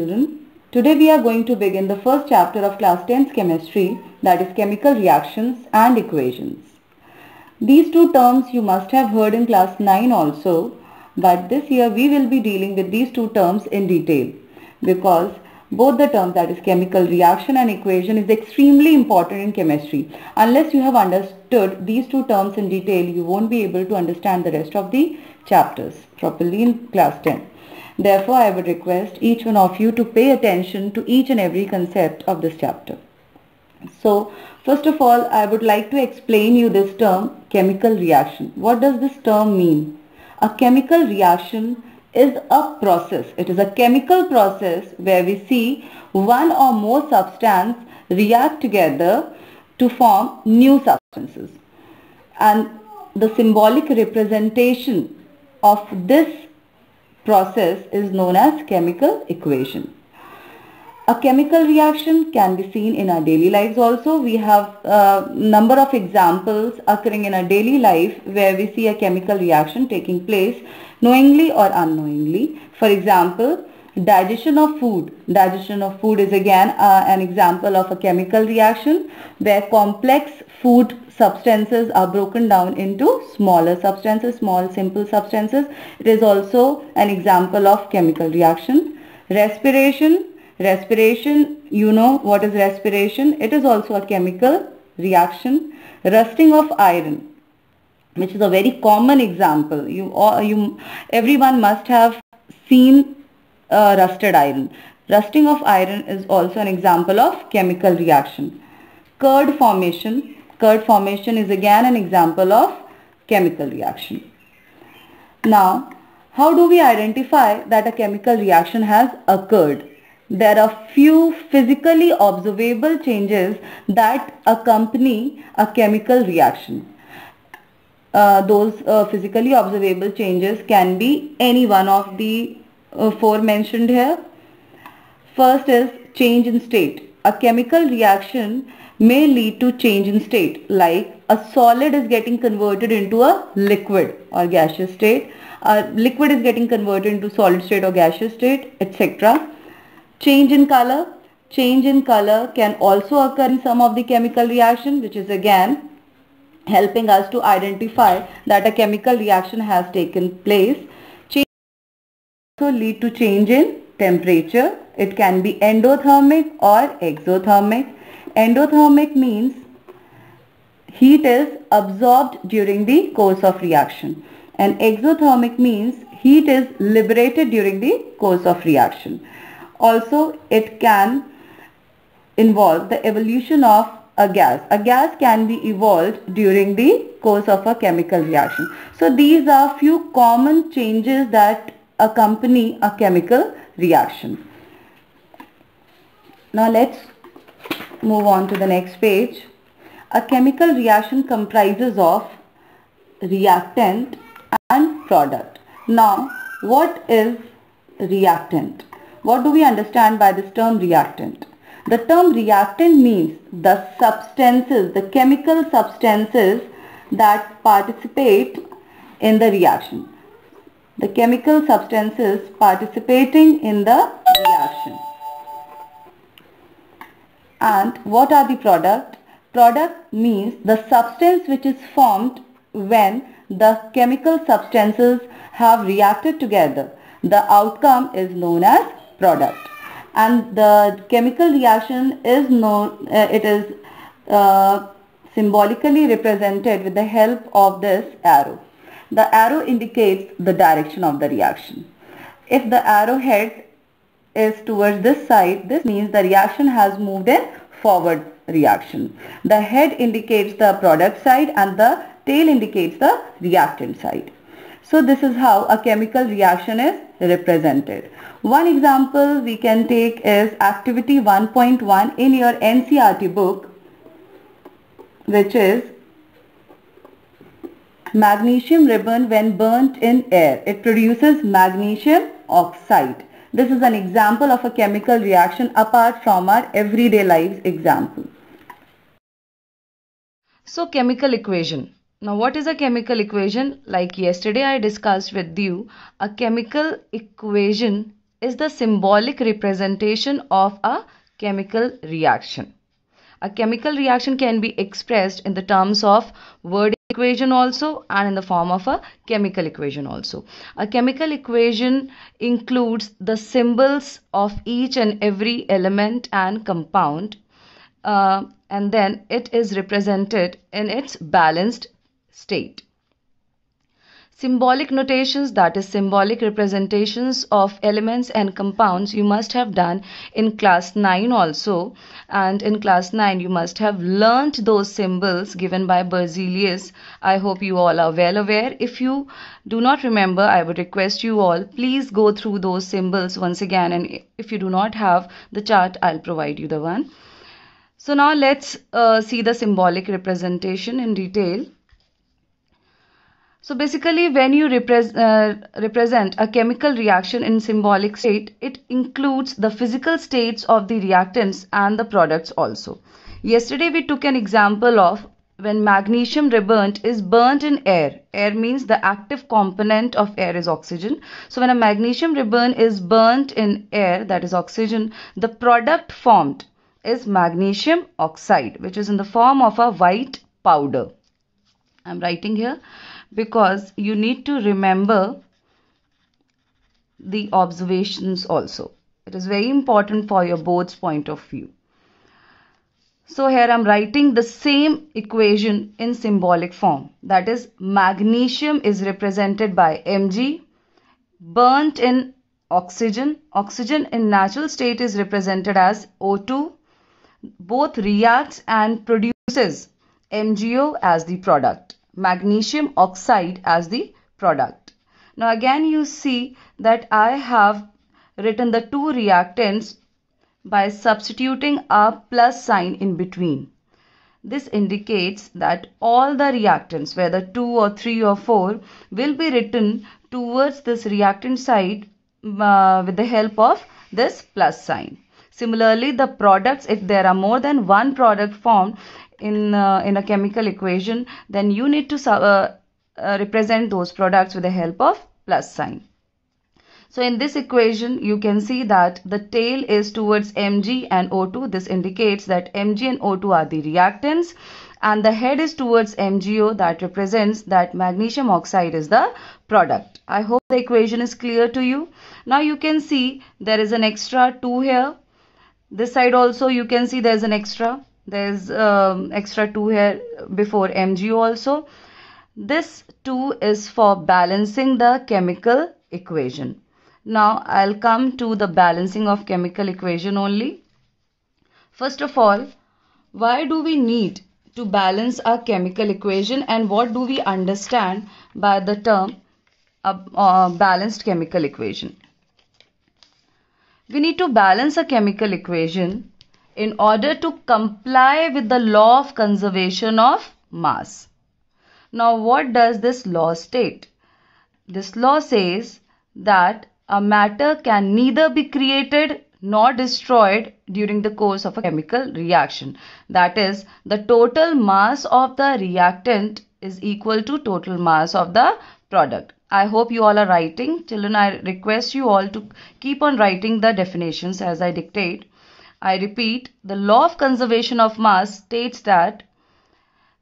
children, today we are going to begin the first chapter of class 10's chemistry that is chemical reactions and equations. These two terms you must have heard in class 9 also but this year we will be dealing with these two terms in detail because both the terms that is chemical reaction and equation is extremely important in chemistry. Unless you have understood these two terms in detail you won't be able to understand the rest of the chapters properly in class 10. Therefore, I would request each one of you to pay attention to each and every concept of this chapter. So, first of all, I would like to explain you this term, chemical reaction. What does this term mean? A chemical reaction is a process. It is a chemical process where we see one or more substance react together to form new substances. And the symbolic representation of this process is known as chemical equation. A chemical reaction can be seen in our daily lives also. We have a uh, number of examples occurring in our daily life where we see a chemical reaction taking place knowingly or unknowingly. For example, digestion of food. Digestion of food is again uh, an example of a chemical reaction where complex food substances are broken down into smaller substances, small simple substances. It is also an example of chemical reaction. Respiration. Respiration, you know what is respiration. It is also a chemical reaction. Rusting of iron which is a very common example you all you everyone must have seen uh, rusted iron. Rusting of iron is also an example of chemical reaction. Curd formation. Curd formation is again an example of chemical reaction. Now, how do we identify that a chemical reaction has occurred? There are few physically observable changes that accompany a chemical reaction. Uh, those uh, physically observable changes can be any one of the uh, four mentioned here. First is change in state. A chemical reaction may lead to change in state like a solid is getting converted into a liquid or gaseous state, a liquid is getting converted into solid state or gaseous state etc. Change in color. Change in color can also occur in some of the chemical reaction which is again helping us to identify that a chemical reaction has taken place to lead to change in temperature. It can be endothermic or exothermic. Endothermic means heat is absorbed during the course of reaction and exothermic means heat is liberated during the course of reaction. Also it can involve the evolution of a gas. A gas can be evolved during the course of a chemical reaction. So these are few common changes that accompany a chemical reaction. Now let's move on to the next page. A chemical reaction comprises of reactant and product. Now what is reactant? What do we understand by this term reactant? The term reactant means the substances, the chemical substances that participate in the reaction the chemical substances participating in the reaction. And what are the product? Product means the substance which is formed when the chemical substances have reacted together. The outcome is known as product. And the chemical reaction is known, uh, it is uh, symbolically represented with the help of this arrow the arrow indicates the direction of the reaction. If the arrowhead is towards this side, this means the reaction has moved in forward reaction. The head indicates the product side and the tail indicates the reactant side. So this is how a chemical reaction is represented. One example we can take is activity 1.1 in your NCRT book which is magnesium ribbon when burnt in air. It produces magnesium oxide. This is an example of a chemical reaction apart from our everyday lives example. So chemical equation. Now what is a chemical equation? Like yesterday I discussed with you, a chemical equation is the symbolic representation of a chemical reaction. A chemical reaction can be expressed in the terms of word equation also and in the form of a chemical equation also. A chemical equation includes the symbols of each and every element and compound uh, and then it is represented in its balanced state. Symbolic notations, that is, symbolic representations of elements and compounds, you must have done in class 9 also. And in class 9, you must have learnt those symbols given by Berzelius. I hope you all are well aware. If you do not remember, I would request you all please go through those symbols once again. And if you do not have the chart, I'll provide you the one. So now let's uh, see the symbolic representation in detail. So basically when you repre uh, represent a chemical reaction in symbolic state, it includes the physical states of the reactants and the products also. Yesterday we took an example of when magnesium reburnt is burnt in air. Air means the active component of air is oxygen. So when a magnesium reburn is burnt in air, that is oxygen, the product formed is magnesium oxide which is in the form of a white powder. I'm writing here because you need to remember the observations also. It is very important for your board's point of view. So here I'm writing the same equation in symbolic form. That is magnesium is represented by Mg burnt in oxygen. Oxygen in natural state is represented as O2. Both reacts and produces MgO as the product magnesium oxide as the product. Now again you see that I have written the two reactants by substituting a plus sign in between. This indicates that all the reactants, whether 2 or 3 or 4, will be written towards this reactant side uh, with the help of this plus sign. Similarly, the products, if there are more than one product formed, in uh, in a chemical equation then you need to uh, uh, represent those products with the help of plus sign so in this equation you can see that the tail is towards mg and o2 this indicates that mg and o2 are the reactants and the head is towards MgO that represents that magnesium oxide is the product. I hope the equation is clear to you. Now you can see there is an extra 2 here. This side also you can see there is an extra there's um, extra 2 here before mg also this 2 is for balancing the chemical equation now i'll come to the balancing of chemical equation only first of all why do we need to balance our chemical equation and what do we understand by the term uh, uh, balanced chemical equation we need to balance a chemical equation in order to comply with the law of conservation of mass. Now, what does this law state? This law says that a matter can neither be created nor destroyed during the course of a chemical reaction. That is, the total mass of the reactant is equal to total mass of the product. I hope you all are writing. Children, I request you all to keep on writing the definitions as I dictate. I repeat, the law of conservation of mass states that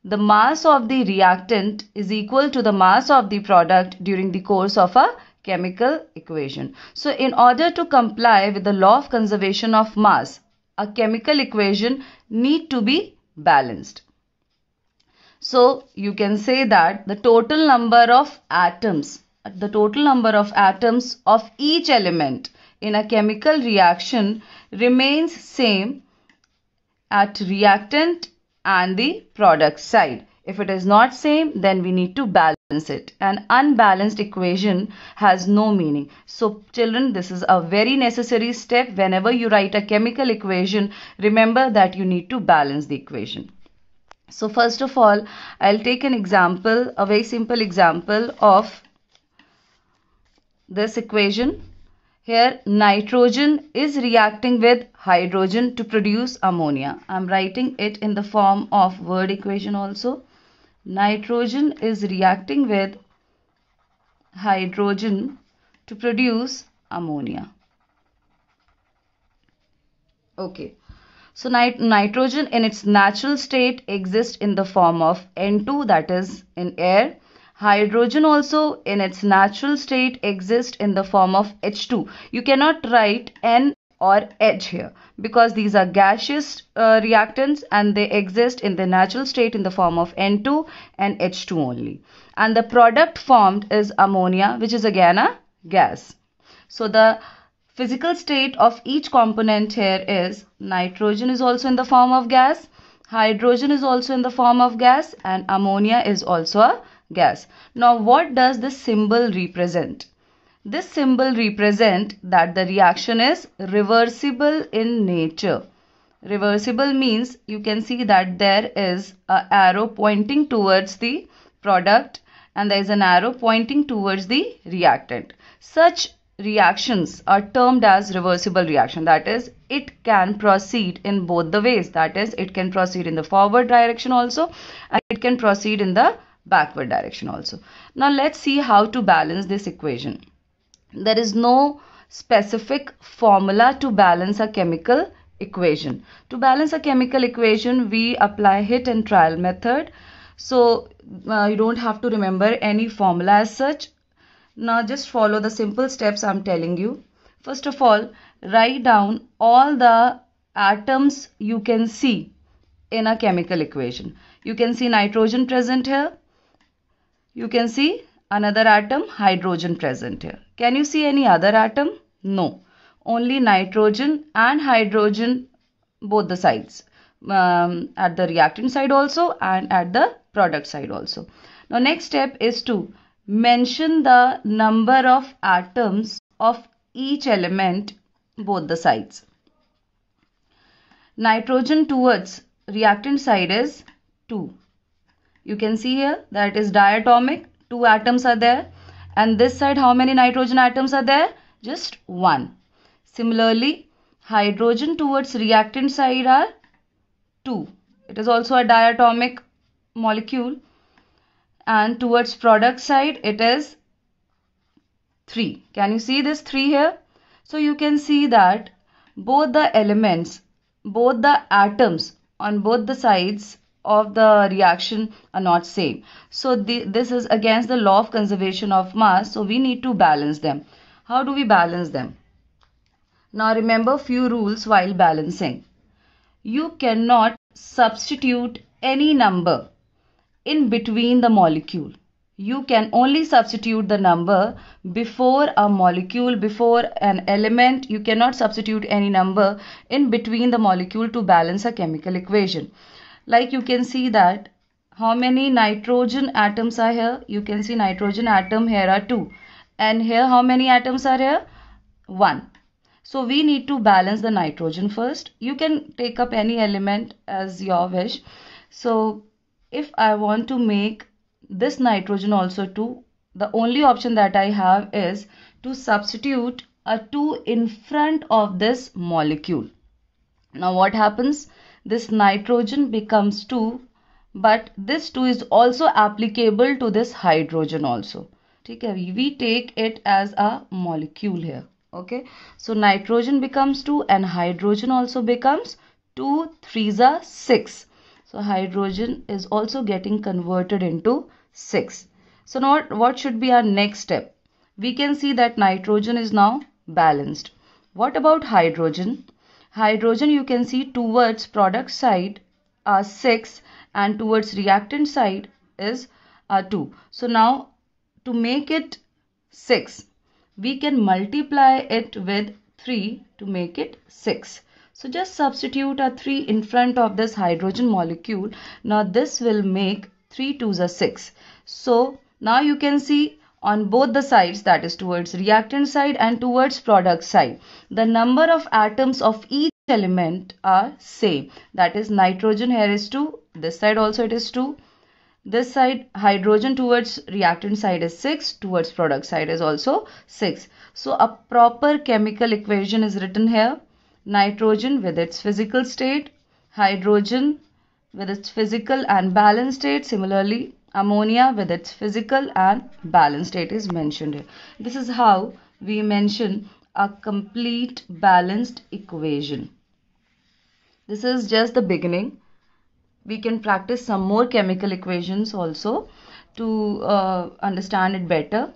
the mass of the reactant is equal to the mass of the product during the course of a chemical equation. So in order to comply with the law of conservation of mass, a chemical equation need to be balanced. So you can say that the total number of atoms, the total number of atoms of each element in a chemical reaction remains same at reactant and the product side. If it is not same, then we need to balance it. An unbalanced equation has no meaning. So children, this is a very necessary step. Whenever you write a chemical equation, remember that you need to balance the equation. So first of all, I'll take an example, a very simple example of this equation here nitrogen is reacting with hydrogen to produce ammonia. I am writing it in the form of word equation also. Nitrogen is reacting with hydrogen to produce ammonia. Okay. So nit nitrogen in its natural state exists in the form of N2 that is in air Hydrogen also in its natural state exists in the form of H2. You cannot write N or H here because these are gaseous uh, reactants and they exist in the natural state in the form of N2 and H2 only. And the product formed is ammonia which is again a gas. So the physical state of each component here is nitrogen is also in the form of gas, hydrogen is also in the form of gas and ammonia is also a gas. Now what does this symbol represent? This symbol represent that the reaction is reversible in nature. Reversible means you can see that there is a arrow pointing towards the product and there is an arrow pointing towards the reactant. Such reactions are termed as reversible reaction that is it can proceed in both the ways that is it can proceed in the forward direction also and it can proceed in the backward direction also. Now let's see how to balance this equation. There is no specific formula to balance a chemical equation. To balance a chemical equation, we apply hit and trial method. So uh, you don't have to remember any formula as such. Now just follow the simple steps I'm telling you. First of all, write down all the atoms you can see in a chemical equation. You can see nitrogen present here, you can see another atom hydrogen present here. Can you see any other atom? No. Only nitrogen and hydrogen both the sides. Um, at the reactant side also and at the product side also. Now next step is to mention the number of atoms of each element both the sides. Nitrogen towards reactant side is 2 you can see here that is diatomic two atoms are there and this side how many nitrogen atoms are there just one similarly hydrogen towards reactant side are two it is also a diatomic molecule and towards product side it is 3 can you see this 3 here so you can see that both the elements both the atoms on both the sides of the reaction are not same so the, this is against the law of conservation of mass so we need to balance them how do we balance them now remember few rules while balancing you cannot substitute any number in between the molecule you can only substitute the number before a molecule before an element you cannot substitute any number in between the molecule to balance a chemical equation like you can see that how many nitrogen atoms are here you can see nitrogen atom here are two and here how many atoms are here one so we need to balance the nitrogen first you can take up any element as your wish so if i want to make this nitrogen also 2 the only option that i have is to substitute a 2 in front of this molecule now what happens this nitrogen becomes 2 but this 2 is also applicable to this hydrogen also okay we take it as a molecule here okay so nitrogen becomes 2 and hydrogen also becomes 2 3s 6 so hydrogen is also getting converted into 6 so now what should be our next step we can see that nitrogen is now balanced what about hydrogen Hydrogen you can see towards product side are uh, 6 and towards reactant side is uh, 2. So now to make it 6 we can multiply it with 3 to make it 6. So just substitute a 3 in front of this hydrogen molecule. Now this will make 3 2s are 6. So now you can see on both the sides that is towards reactant side and towards product side. The number of atoms of each element are same that is nitrogen here is 2 this side also it is 2 this side hydrogen towards reactant side is 6 towards product side is also 6 so a proper chemical equation is written here nitrogen with its physical state hydrogen with its physical and balanced state similarly ammonia with its physical and balanced state is mentioned here. This is how we mention a complete balanced equation. This is just the beginning. We can practice some more chemical equations also to uh, understand it better.